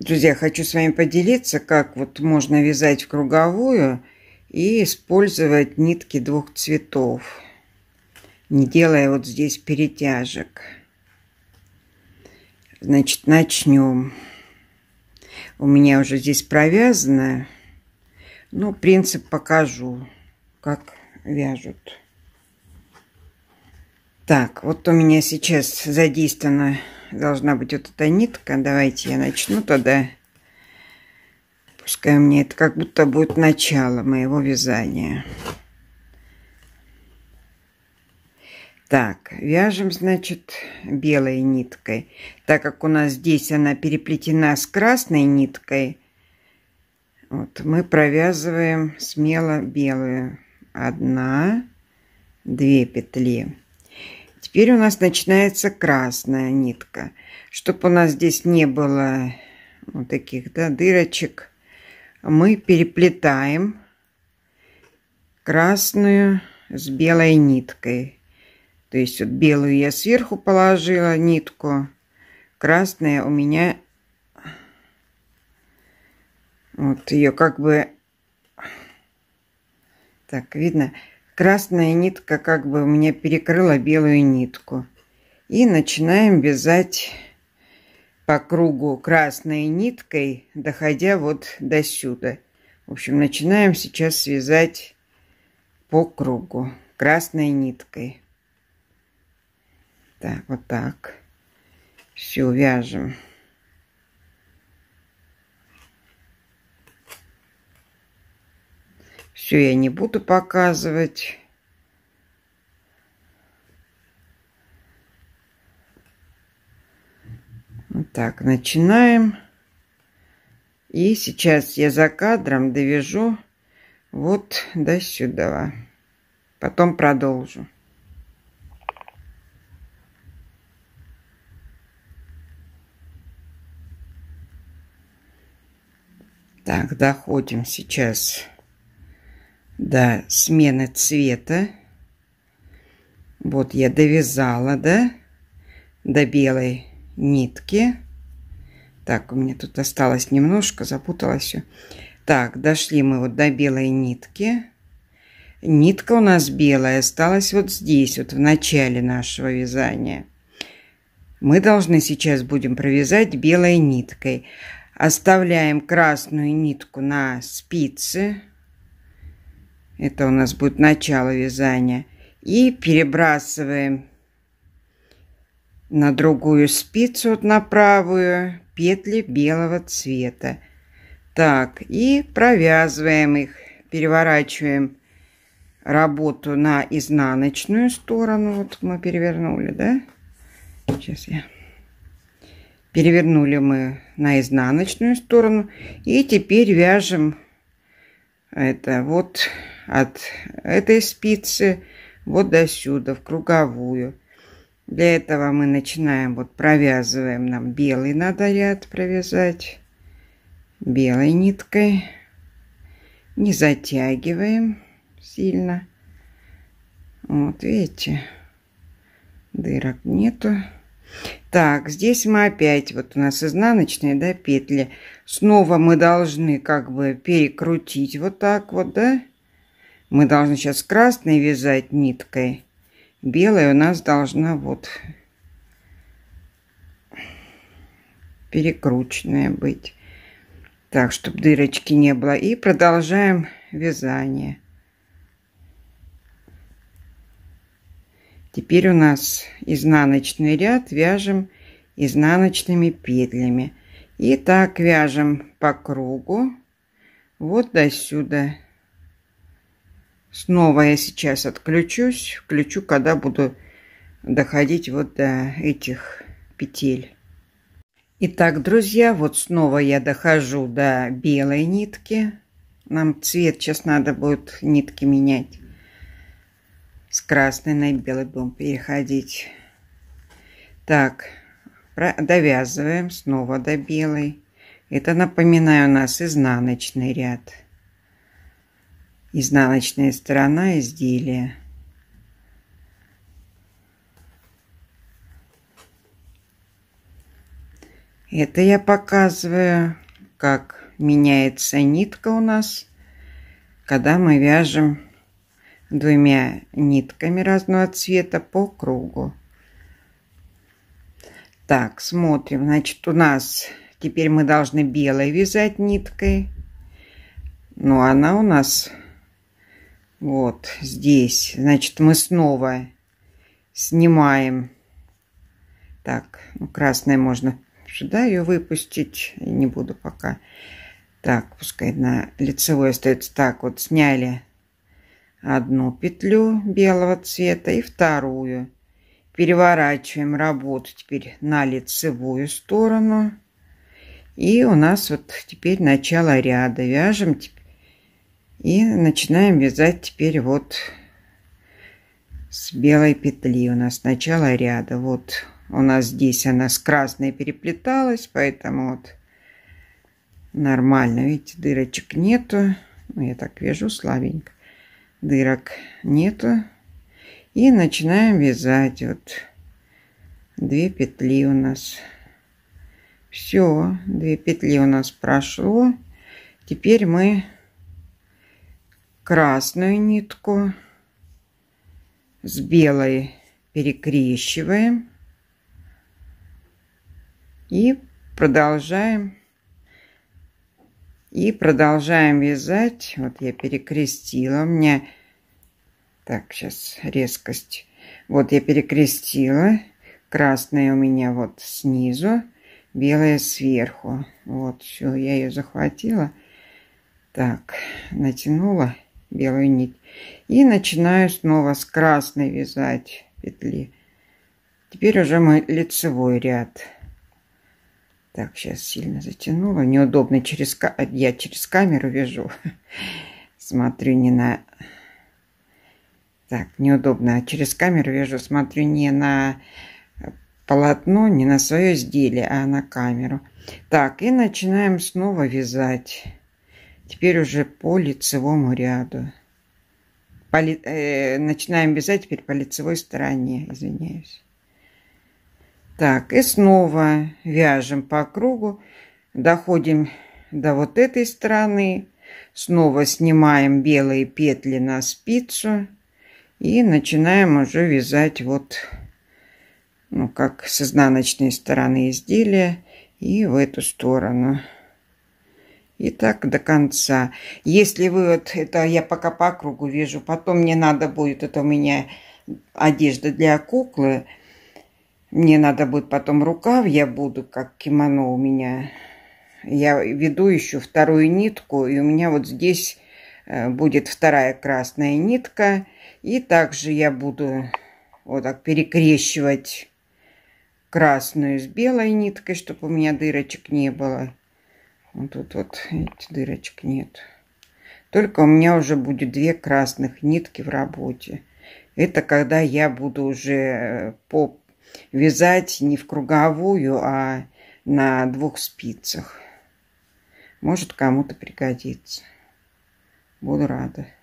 Друзья, хочу с вами поделиться, как вот можно вязать в круговую и использовать нитки двух цветов, не делая вот здесь перетяжек. Значит, начнем. У меня уже здесь провязано. Ну, принцип покажу, как вяжут. Так, вот у меня сейчас задействована должна быть вот эта нитка. Давайте я начну тогда. Пускай мне это как будто будет начало моего вязания. Так, вяжем, значит, белой ниткой. Так как у нас здесь она переплетена с красной ниткой, вот мы провязываем смело белую. Одна, две петли. Теперь у нас начинается красная нитка. Чтобы у нас здесь не было вот таких да, дырочек, мы переплетаем красную с белой ниткой. То есть вот белую я сверху положила нитку, красная у меня вот ее как бы так видно Красная нитка как бы у меня перекрыла белую нитку. И начинаем вязать по кругу красной ниткой, доходя вот до сюда. В общем, начинаем сейчас связать по кругу красной ниткой. Так, вот так. Все, вяжем. Все я не буду показывать. так, начинаем. И сейчас я за кадром довяжу вот до сюда. Потом продолжу. Так, доходим сейчас да, смена цвета. Вот я довязала, да, до белой нитки. Так, у меня тут осталось немножко, запуталась. все. Так, дошли мы вот до белой нитки. Нитка у нас белая осталась вот здесь, вот в начале нашего вязания. Мы должны сейчас будем провязать белой ниткой. Оставляем красную нитку на спице. Это у нас будет начало вязания. И перебрасываем на другую спицу, вот на правую, петли белого цвета. Так, и провязываем их, переворачиваем работу на изнаночную сторону. Вот мы перевернули, да? Сейчас я... Перевернули мы на изнаночную сторону. И теперь вяжем это вот от этой спицы вот до сюда, в круговую. Для этого мы начинаем, вот провязываем, нам белый надо ряд провязать белой ниткой. Не затягиваем сильно. Вот видите, дырок нету. Так, здесь мы опять, вот у нас изнаночные, да, петли. Снова мы должны как бы перекрутить вот так вот, да, мы должны сейчас красной вязать ниткой. Белая у нас должна вот перекрученная быть. Так, чтобы дырочки не было. И продолжаем вязание. Теперь у нас изнаночный ряд вяжем изнаночными петлями. И так вяжем по кругу вот до сюда. Снова я сейчас отключусь. Включу, когда буду доходить вот до этих петель. Итак, друзья, вот снова я дохожу до белой нитки. Нам цвет сейчас надо будет нитки менять. С красной на белый будем переходить. Так, довязываем снова до белой. Это, напоминаю, у нас изнаночный ряд изнаночная сторона изделия. Это я показываю, как меняется нитка у нас, когда мы вяжем двумя нитками разного цвета по кругу. Так, смотрим. Значит, у нас теперь мы должны белой вязать ниткой. Но ну, она у нас вот здесь. Значит, мы снова снимаем. Так, ну, красное можно сюда ее выпустить. Не буду пока. Так, пускай на лицевой остается. Так, вот сняли одну петлю белого цвета и вторую. Переворачиваем работу теперь на лицевую сторону. И у нас вот теперь начало ряда. Вяжем теперь и начинаем вязать теперь вот с белой петли у нас начало ряда. Вот у нас здесь она с красной переплеталась, поэтому вот нормально. Видите, дырочек нету. Ну, я так вяжу слабенько. Дырок нету. И начинаем вязать вот две петли у нас. Все, две петли у нас прошло. Теперь мы красную нитку, с белой перекрещиваем и продолжаем и продолжаем вязать вот я перекрестила у меня так сейчас резкость вот я перекрестила красная у меня вот снизу белая сверху вот все я ее захватила так натянула белую нить. И начинаю снова с красной вязать петли. Теперь уже мой лицевой ряд. Так, сейчас сильно затянула. Неудобно, через, а, я через камеру вяжу. Смотрю не на... Так, неудобно. А через камеру вяжу, смотрю не на полотно, не на свое изделие, а на камеру. Так, и начинаем снова вязать теперь уже по лицевому ряду. По, э, начинаем вязать теперь по лицевой стороне, извиняюсь. Так, и снова вяжем по кругу, доходим до вот этой стороны, снова снимаем белые петли на спицу и начинаем уже вязать вот, ну, как с изнаночной стороны изделия и в эту сторону. И так до конца. Если вы вот это я пока по кругу вижу, потом мне надо будет, это у меня одежда для куклы, мне надо будет потом рукав, я буду как кимоно у меня. Я веду еще вторую нитку, и у меня вот здесь э, будет вторая красная нитка. И также я буду вот так перекрещивать красную с белой ниткой, чтобы у меня дырочек не было. Вот ну, тут вот, видите, дырочек нет. Только у меня уже будет две красных нитки в работе. Это когда я буду уже э, по вязать не в круговую, а на двух спицах. Может кому-то пригодится. Буду рада.